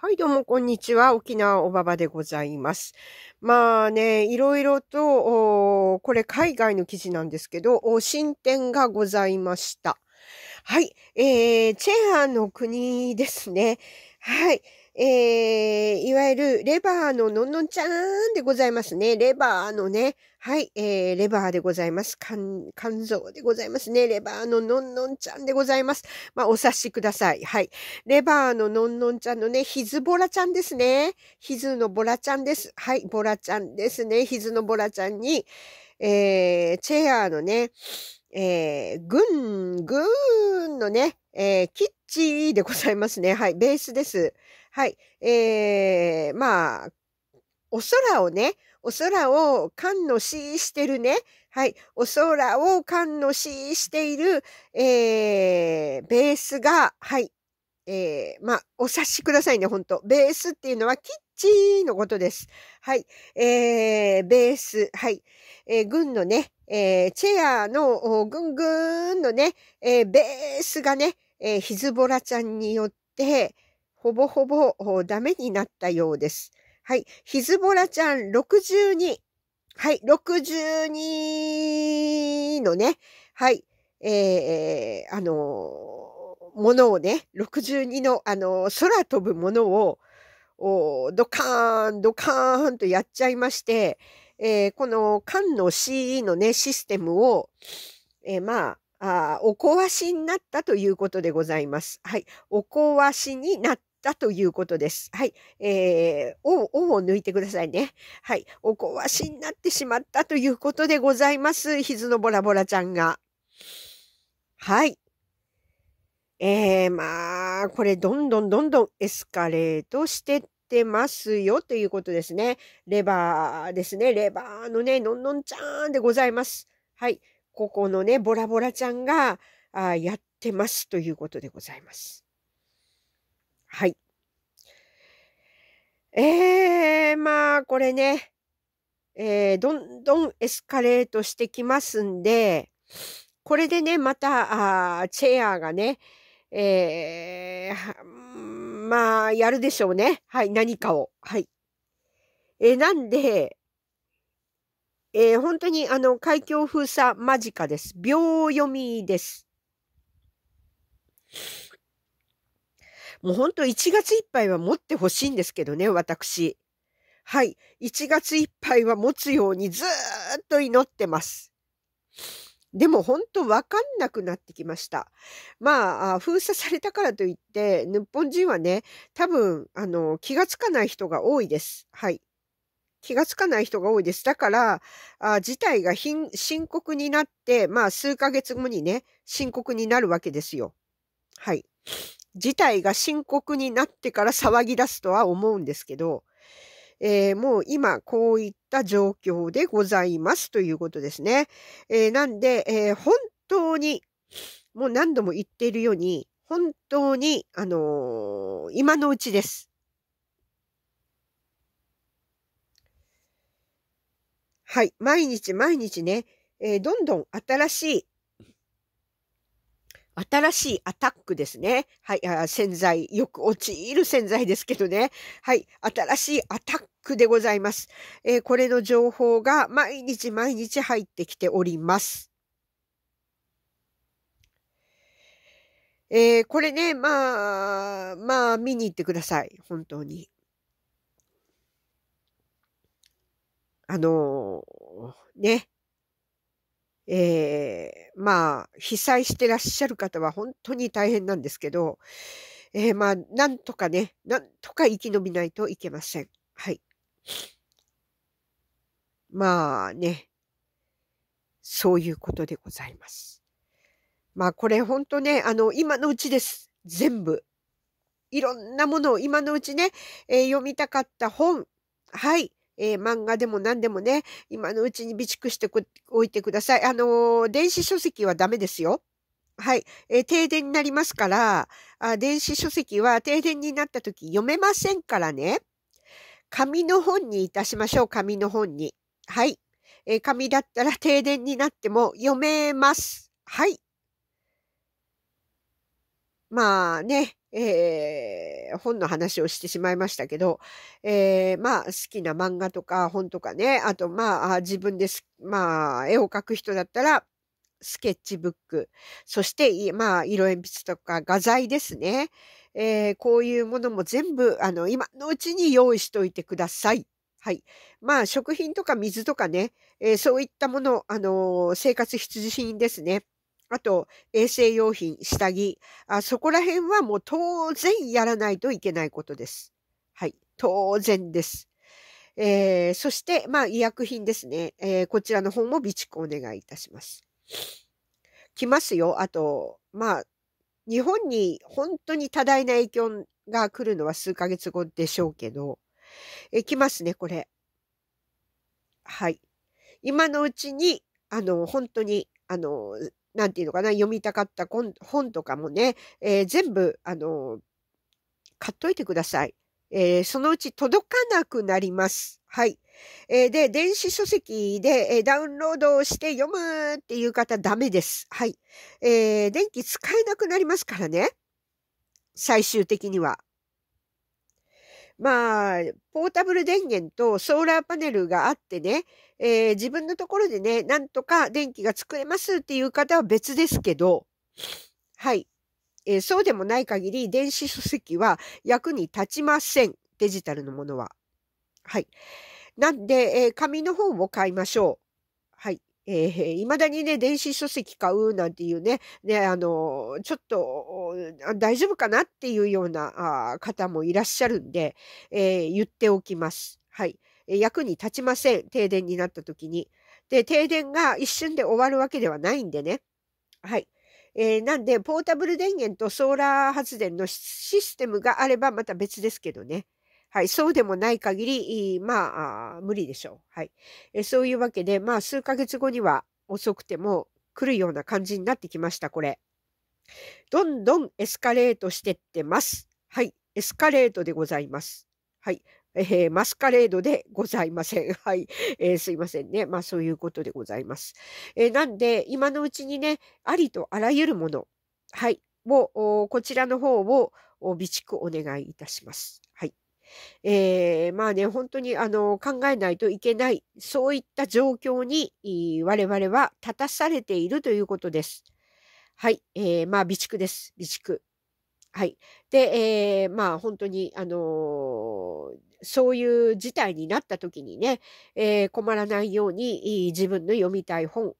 はい、どうも、こんにちは。沖縄おばばでございます。まあね、いろいろと、これ海外の記事なんですけど、進展がございました。はい、えー、チェンの国ですね。はい、えーわゆるレバーののんのんちゃーんでございますね。レバーのね。はい、えー、レバーでございます。肝、肝臓でございますね。レバーののんのんちゃんでございます。まあ、お察しください。はい。レバーののんのんちゃんのね、ヒズボラちゃんですね。ヒズのボラちゃんです。はい、ボラちゃんですね。ヒズのボラちゃんに、えー、チェアーのね、えー、ぐん、ぐーんのね、えー、キッチーでございますね。はい、ベースです。はい。えー、まあ、お空をね、お空を観のししてるね。はい。お空を観のししている、えー、ベースが、はい。えー、まあ、お察しくださいね、ほんと。ベースっていうのはキッチンのことです。はい。えー、ベース、はい。えー、軍のね、えー、チェアの、ぐんぐんのね、えー、ベースがね、えー、ヒズボラちゃんによって、ほぼほぼダメになったようです。はい。ヒズボラちゃん62。はい。62のね、はい。えー、あのー、ものをね、62の、あのー、空飛ぶものを、おドカーン、ドカーンとやっちゃいまして、えー、この缶の CE のね、システムを、えー、まあ、あお壊しになったということでございます。はい。お壊しになっだということです。はい。えー、お、おを抜いてくださいね。はい。お壊しになってしまったということでございます。ひずのボラボラちゃんが。はい。えー、まあ、これどんどんどんどんエスカレートしてってますよということですね。レバーですね。レバーのね、のんのんちゃんでございます。はい。ここのね、ボラボラちゃんが、あやってますということでございます。はい。えー、まあ、これね、えー、どんどんエスカレートしてきますんで、これでね、また、あチェアがね、えー、まあ、やるでしょうね。はい、何かを。はい。えー、なんで、えー、本当にあの、海峡封鎖間近です。秒読みです。もうほんと1月いっぱいは持ってほしいんですけどね、私。はい。1月いっぱいは持つようにずーっと祈ってます。でも本当わかんなくなってきました。まあ、封鎖されたからといって、日本人はね、多分、あの、気がつかない人が多いです。はい。気がつかない人が多いです。だから、あ事態が深刻になって、まあ、数ヶ月後にね、深刻になるわけですよ。はい。事態が深刻になってから騒ぎ出すとは思うんですけど、えー、もう今こういった状況でございますということですね。えー、なんで、えー、本当に、もう何度も言っているように、本当に、あの今のうちです。はい。毎日毎日ね、えどんどん新しい新しいアタックですね。はい、あ洗剤、よく落ちる洗剤ですけどね。はい、新しいアタックでございます。えー、これの情報が毎日毎日入ってきております。えー、これね、まあ、まあ、見に行ってください。本当に。あのー、ね。えー、まあ、被災してらっしゃる方は本当に大変なんですけど、えー、まあ、なんとかね、なんとか生き延びないといけません。はい。まあね、そういうことでございます。まあ、これ本当ね、あの、今のうちです。全部。いろんなものを今のうちね、えー、読みたかった本。はい。えー、漫画でも何でもね、今のうちに備蓄しておいてください。あのー、電子書籍はダメですよ。はい。えー、停電になりますから、あ電子書籍は停電になった時読めませんからね。紙の本にいたしましょう。紙の本に。はい。えー、紙だったら停電になっても読めます。はい。まあね、えー、本の話をしてしまいましたけど、えー、まあ、好きな漫画とか本とかね、あと、まあ、自分です、まあ、絵を描く人だったら、スケッチブック、そして、まあ、色鉛筆とか画材ですね。えー、こういうものも全部、あの、今のうちに用意しといてください。はい。まあ、食品とか水とかね、えー、そういったもの、あのー、生活必需品ですね。あと、衛生用品、下着あ、そこら辺はもう当然やらないといけないことです。はい。当然です。えー、そして、まあ、医薬品ですね、えー。こちらの方も備蓄お願いいたします。来ますよ。あと、まあ、日本に本当に多大な影響が来るのは数ヶ月後でしょうけど、えー、来ますね、これ。はい。今のうちに、あの、本当に、あの、なんていうのかな、読みたかった本とかもね、えー、全部、あの、買っといてください。えー、そのうち届かなくなります。はい。えー、で、電子書籍で、えー、ダウンロードして読むっていう方ダメです。はい。えー、電気使えなくなりますからね。最終的には。まあ、ポータブル電源とソーラーパネルがあってね、えー、自分のところでね、なんとか電気が作れますっていう方は別ですけど、はい。えー、そうでもない限り、電子書籍は役に立ちません。デジタルのものは。はい。なんで、えー、紙の方を買いましょう。はい。えー、未だにね、電子書籍買うなんていうね、ね、あの、ちょっと大丈夫かなっていうようなあ方もいらっしゃるんで、えー、言っておきます。はい。役に立ちません。停電になった時に。で、停電が一瞬で終わるわけではないんでね。はい。えー、なんで、ポータブル電源とソーラー発電のシステムがあればまた別ですけどね。はい、そうでもない限り、まあ、無理でしょう。はい。えそういうわけで、まあ、数ヶ月後には遅くても来るような感じになってきました、これ。どんどんエスカレートしてってます。はい、エスカレートでございます。はい。えー、マスカレードでございません。はい。えー、すいませんね。まあそういうことでございます。えー、なんで、今のうちにね、ありとあらゆるもの、はい、を、こちらの方を備蓄お願いいたします。はい。えー、まあね、本当にあの考えないといけない、そういった状況に我々は立たされているということです。はい、えー、まあ備蓄です、備蓄。はい。で、えー、まあ本当に、あのー、そういう事態になった時にね、えー、困らないように自分の読みたい本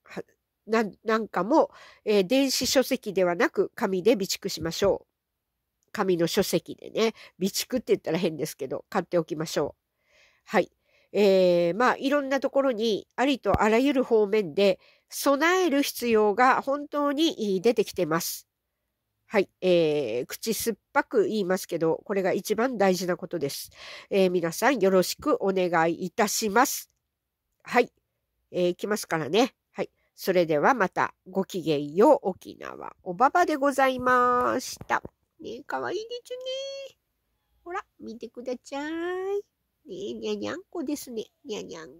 ななんかも、えー、電子書籍ではなく紙で備蓄しましょう。紙の書籍でね、備蓄って言ったら変ですけど、買っておきましょう。はい。えー、まあ、いろんなところに、ありとあらゆる方面で、備える必要が本当に出てきてます。はい、えー、口酸っぱく言いますけど、これが一番大事なことです。えー、皆さんよろしくお願いいたします。はい、えー、来ますからね。はい、それではまたごきげんよう沖縄おばばでございました。ねえ、かわいいでゅね。ほら、見てくだちゃい。ねえ、にゃにゃんこですね。にゃにゃん